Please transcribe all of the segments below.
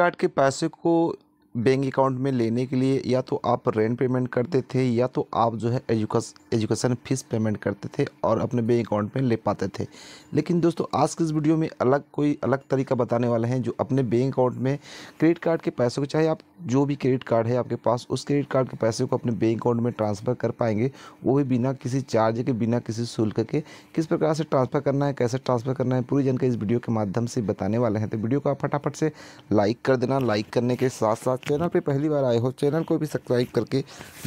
card के पैसे को बैंक अकाउंट में लेने के लिए या तो आप रेंट पेमेंट करते थे या तो आप जो है एजुकेशन फीस पेमेंट करते थे और अपने बैंक अकाउंट में ले पाते थे लेकिन दोस्तों आज के इस वीडियो में अलग कोई अलग तरीका बताने वाले हैं जो अपने बैंक अकाउंट में क्रेडिट कार्ड के पैसों को चाहे आप जो भी क्रेडिट कार्ड है आपके पास उस क्रेडिट कार्ड के पैसे को अपने बैंक अकाउंट में ट्रांसफ़र कर पाएंगे वो भी बिना किसी चार्ज के बिना किसी शुल्क के किस प्रकार से ट्रांसफ़र करना है कैसे ट्रांसफ़र करना है पूरी जानकारी इस वीडियो के माध्यम से बताने वाले हैं तो वीडियो को आप फटाफट से लाइक कर देना लाइक करने के साथ साथ चैनल पे पहली बार आए हो चैनल को भी सब्सक्राइब करके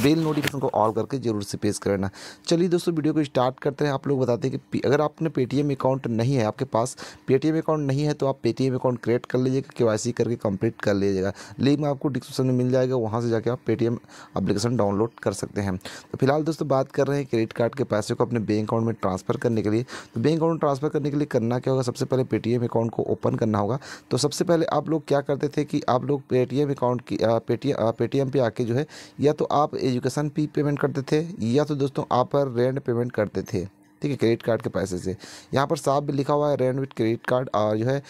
बेल नोटिफिकेशन को ऑल करके जरूर से पेश करना चलिए दोस्तों वीडियो को स्टार्ट करते हैं आप लोग बताते हैं कि अगर आपने पेटीएम अकाउंट नहीं है आपके पास पेटीएम अकाउंट नहीं है तो आप पेटीएम अकाउंट क्रिएट कर लीजिएगा के करके कंप्लीट कर लीजिएगा लिंक आपको डिस्क्रिप्शन में मिल जाएगा वहाँ से जाकर आप पेटीएम एप्लीकेशन डाउनलोड कर सकते हैं तो फिलहाल दोस्तों बात कर रहे हैं क्रेडिट कार्ड के पैसे को अपने बैंक अकाउंट में ट्रांसफ़र करने के लिए तो बैंक अकाउंट ट्रांसफ़र करने के लिए करना क्या होगा सबसे पहले पेटीएम अकाउंट को ओपन करना होगा तो सबसे पहले आप लोग क्या करते थे कि आप लोग पेटीएम अकाउंट की पेटीएम पेटीएम पे आके जो है या तो आप एजुकेशन पी पेमेंट करते थे या तो दोस्तों आप रेंट पेमेंट करते थे ठीक है क्रेडिट कार्ड के पैसे से यहाँ पर साफ भी लिखा हुआ है रेंट विथ क्रेडिट कार्ड जो है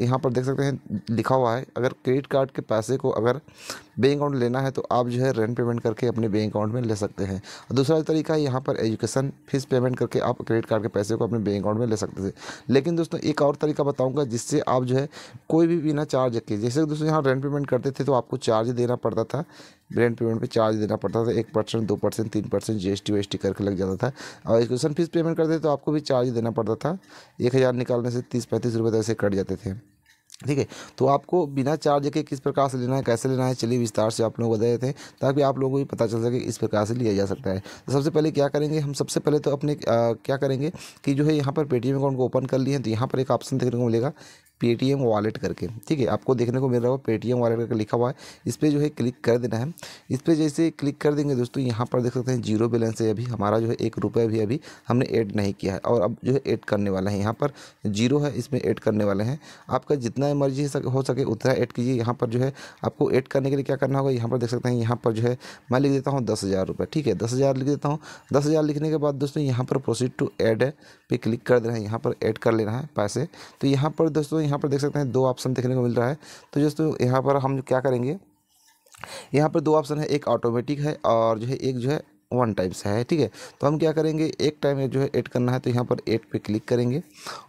यहाँ पर देख सकते हैं लिखा हुआ है अगर क्रेडिट कार्ड के पैसे को अगर बैंक अकाउंट लेना है तो आप जो है रेंट पेमेंट करके अपने बैंक अकाउंट में ले सकते हैं दूसरा तरीका है यहाँ पर एजुकेशन फीस पेमेंट करके आप क्रेडिट कार्ड के पैसे को अपने बैंक अकाउंट में ले सकते थे लेकिन दोस्तों एक और तरीका बताऊँगा जिससे आप जो है कोई भी बिना चार्ज के जैसे दोस्तों यहाँ रेंट पेमेंट करते थे तो आपको चार्ज देना पड़ता था रेंट पेमेंट पे चार्ज देना पड़ता था एक परसेंट दो परसेंट तीन percent G S T T करके लग जाता था और एजुकेशन फीस पेमेंट करते तो आपको भी चार्ज देना पड़ता था एक हज़ार निकालने से तीस पैंतीस रुपये तक से कट जाते थे ठीक है तो आपको बिना चार्ज के किस प्रकार से लेना है कैसे लेना है चलिए विस्तार से आप लोग बता देते हैं ताकि आप लोगों को भी पता चल सके इस प्रकार से लिया जा सकता है तो सबसे पहले क्या करेंगे हम सबसे पहले तो अपने आ, क्या करेंगे कि जो है यहाँ पर पेटीएम अकाउंट को ओपन कर लिए हैं तो यहाँ पर एक ऑप्शन देखने को मिलेगा पेटीएम वॉलेट करके ठीक है आपको देखने को मिल रहा होगा पेटीएम वॉलेट करके लिखा हुआ है इस पर जो है क्लिक कर देना है इस पर जैसे क्लिक कर देंगे दोस्तों यहाँ पर देख सकते हैं जीरो बैलेंस है अभी हमारा जो है एक रुपये भी अभी हमने ऐड नहीं किया है और अब जो है ऐड करने वाला है यहाँ पर जीरो है इसमें ऐड करने वाले हैं आपका जितना मर्जी हो सके उतना ऐड कीजिए यहाँ पर जो है आपको ऐड करने के लिए क्या करना होगा यहाँ पर देख सकते हैं यहाँ पर जो है मैं लिख देता हूँ दस हज़ार रुपये ठीक है दस हज़ार लिख देता हूँ दस हज़ार लिखने के बाद दोस्तों यहाँ पर प्रोसीड टू एड पे क्लिक कर देना है यहाँ पर ऐड कर लेना है पैसे तो यहाँ पर दोस्तों यहाँ पर देख सकते हैं दो ऑप्शन देखने को मिल रहा है तो दोस्तों यहाँ पर हम क्या करेंगे यहाँ पर दो ऑप्शन है एक ऑटोमेटिक है और जो है एक जो है वन टाइम से है ठीक है तो हम क्या करेंगे एक टाइम जो है एड करना है तो यहाँ पर एड पे क्लिक करेंगे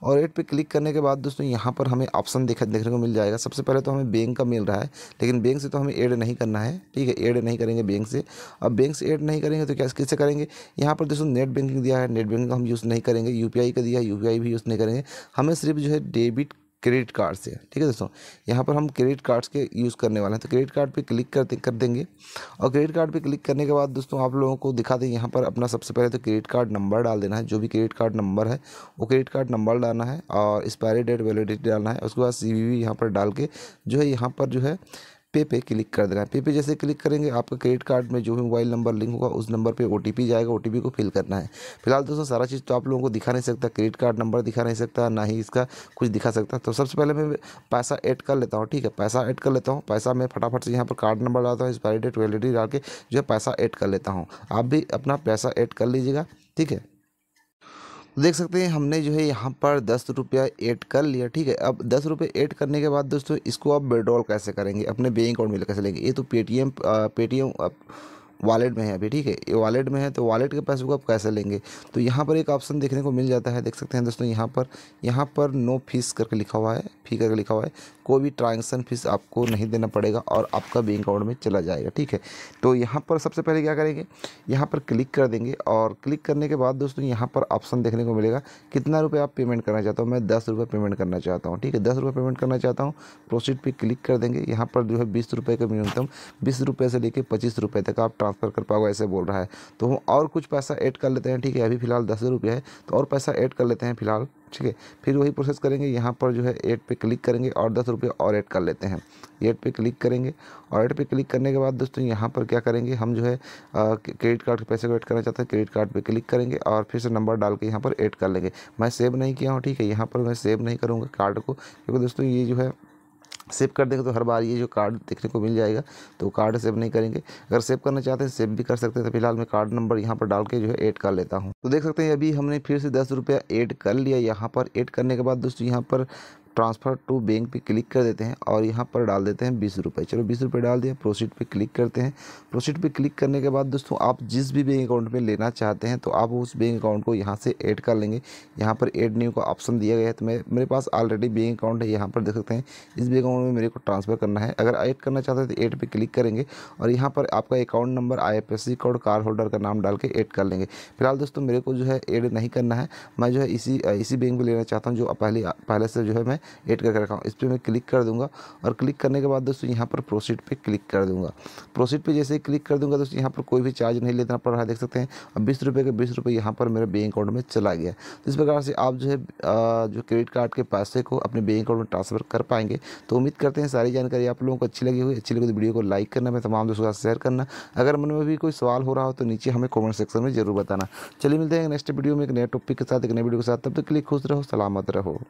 और एड पे क्लिक करने के बाद दोस्तों यहाँ पर हमें ऑप्शन देख देखने को मिल जाएगा सबसे पहले तो हमें बैंक का मिल रहा है लेकिन बैंक से तो हमें एड नहीं करना है ठीक है एड नहीं करेंगे बैंक से अब बैंक से एड नहीं करेंगे तो क्या किससे करेंगे यहाँ पर दोस्तों नेट बैंकिंग दिया है नेट बैंकिंग हम यूज़ नहीं करेंगे यू का दिया है यू भी यूज़ नहीं करेंगे हमें सिर्फ जो है डेबिट क्रेडिट कार्ड से ठीक है दोस्तों यहाँ पर हम क्रेडिट कार्ड्स के यूज़ करने वाले हैं तो क्रेडिट कार्ड पे क्लिक कर कर देंगे और क्रेडिट कार्ड पे क्लिक करने के बाद दोस्तों आप लोगों को दिखा दें यहाँ पर अपना सबसे पहले तो क्रेडिट कार्ड नंबर डाल देना है जो भी क्रेडिट कार्ड नंबर है वो क्रेडिट कार्ड नंबर डालना है और एक्सपायरी डेट वैलिडिटी डालना है उसके बाद सी वी यहाँ पर डाल के जो है यहाँ पर जो है पे पे क्लिक कर देना है पे पे जैसे क्लिक करेंगे आपका क्रेडिट कार्ड में जो भी मोबाइल नंबर लिंक होगा उस नंबर पे ओ जाएगा ओ को फिल करना है फिलहाल दोस्तों सारा चीज़ तो आप लोगों को दिखा नहीं सकता क्रेडिट कार्ड नंबर दिखा नहीं सकता ना ही इसका कुछ दिखा सकता तो सबसे पहले मैं पैसा ऐड कर लेता हूँ ठीक है पैसा ऐड कर लेता हूँ पैसा मैं फटाफट से यहाँ पर कार्ड नंबर डालता हूँ इस डेट वैलिडिटी डाल के जो है पैसा ऐड कर लेता हूँ आप भी अपना पैसा ऐड कर लीजिएगा ठीक है तो देख सकते हैं हमने जो है यहाँ पर दस रुपया ऐड कर लिया ठीक है अब दस रुपये ऐड करने के बाद दोस्तों इसको आप विड्रॉल कैसे करेंगे अपने बैंक अकाउंट में कैसे लेंगे ये तो पेटीएम पेटीएम वॉलेट में है अभी ठीक है ये वॉलेट में है तो वॉलेट के पैसे को आप कैसे लेंगे तो यहाँ पर एक ऑप्शन देखने को मिल जाता है देख सकते हैं दोस्तों यहाँ पर यहाँ पर नो फीस करके लिखा हुआ है फी करके लिखा हुआ है कोई भी ट्रांजेक्शन फीस आपको नहीं देना पड़ेगा और आपका बैंक अकाउंट में चला जाएगा ठीक है तो यहाँ पर सबसे पहले क्या करेंगे यहाँ पर क्लिक कर देंगे और क्लिक करने के बाद दोस्तों यहाँ पर ऑप्शन देखने को मिलेगा कितना रुपये आप पेमेंट करना चाहते हो मैं दस रुपये पेमेंट करना चाहता हूँ ठीक है दस रुपये पेमेंट करना चाहता हूँ प्रोसीड पर क्लिक कर देंगे यहाँ पर जो है बीस रुपये का न्यूनतम बीस रुपये से लेकर पच्चीस रुपये तक आप ट्रांस ट्रांसफ़र कर पाओगे ऐसे बोल रहा है तो हम और कुछ पैसा ऐड कर लेते हैं ठीक है अभी फ़िलहाल दस रुपये है तो और पैसा ऐड कर लेते हैं फ़िलहाल ठीक है फिर वही प्रोसेस करेंगे यहाँ पर जो है एड पे क्लिक करेंगे और दस रुपये और ऐड कर लेते हैं एड पे क्लिक करेंगे और एड पे क्लिक करने के बाद दोस्तों यहाँ पर क्या करेंगे हम जो है क्रेडिट कार्ड के पैसे को ऐड करना चाहते हैं क्रेडिट कार्ड पे क्लिक करेंगे और फिर से नंबर डाल के यहाँ पर ऐड कर लेंगे मैं सेव नहीं किया हूँ ठीक है यहाँ पर मैं सेव नहीं करूँगा कार्ड को क्योंकि दोस्तों ये जो है सेव कर देंगे तो हर बार ये जो कार्ड देखने को मिल जाएगा तो कार्ड सेव नहीं करेंगे अगर सेव करना चाहते हैं सेव भी कर सकते हैं तो फिलहाल मैं कार्ड नंबर यहाँ पर डाल के जो है ऐड कर लेता हूँ तो देख सकते हैं अभी हमने फिर से दस रुपया ऐड कर लिया यहाँ पर ऐड करने के बाद दोस्तों यहाँ पर ट्रांसफ़र टू बैंक पे क्लिक कर देते हैं और यहाँ पर डाल देते हैं बीस रुपये चलो बीस रुपये डाल दिया प्रोसीड पे क्लिक करते हैं प्रोसीड पे क्लिक करने के बाद दोस्तों आप जिस भी बैंक अकाउंट में लेना चाहते हैं तो आप उस बैंक अकाउंट को यहाँ से ऐड कर लेंगे यहाँ पर ऐड न्यू का ऑप्शन दिया गया है तो मैं मेरे पास ऑलरेडी बैंक अकाउंट है यहाँ पर देख सकते हैं इस बैंक अकाउंट में मेरे को ट्रांसफ़र करना है अगर ऐड करना चाहते हैं तो ऐड पर क्लिक करेंगे और यहाँ पर आपका account number I code card holder का नाम डाल के ऐड कर लेंगे फिलहाल दोस्तों मेरे को जो है ऐड नहीं करना है मैं जो है इसी इसी बैंक में लेना चाहता हूँ जो पहले पहले से जो है मैं ऐड करके रखा हूँ इस पर मैं क्लिक कर दूँगा और क्लिक करने के बाद दोस्तों यहाँ पर प्रोसीड पे क्लिक कर दूँगा प्रोसीड पे जैसे ही क्लिक कर दूँगा दोस्तों यहाँ पर कोई भी चार्ज नहीं लेना पड़ रहा है देख सकते हैं और बीस रुपये के बीस रुपये यहाँ पर मेरे बैंक अकाउंट में चला गया तो इस प्रकार से आप जो है जो क्रेडिट कार्ड के पैसे को अपने बैंक अकाउंट में ट्रांसफ़र कर पाएंगे तो उम्मीद करते हैं सारी जानकारी आप लोगों को अच्छी लगी हुई अच्छी लगी तो वीडियो को लाइक करना मैं तमाम दोस्तों के साथ शेयर करना अगर मन में भी कोई सवाल हो रहा हो तो नीचे हमें कॉमेंट सेक्शन में जरूर बताना चलिए मिलते हैं नेक्स्ट वीडियो में एक नए टॉपिक के साथ एक नए वीडियो के साथ तब तक के लिए खुश रहो सलामत रहो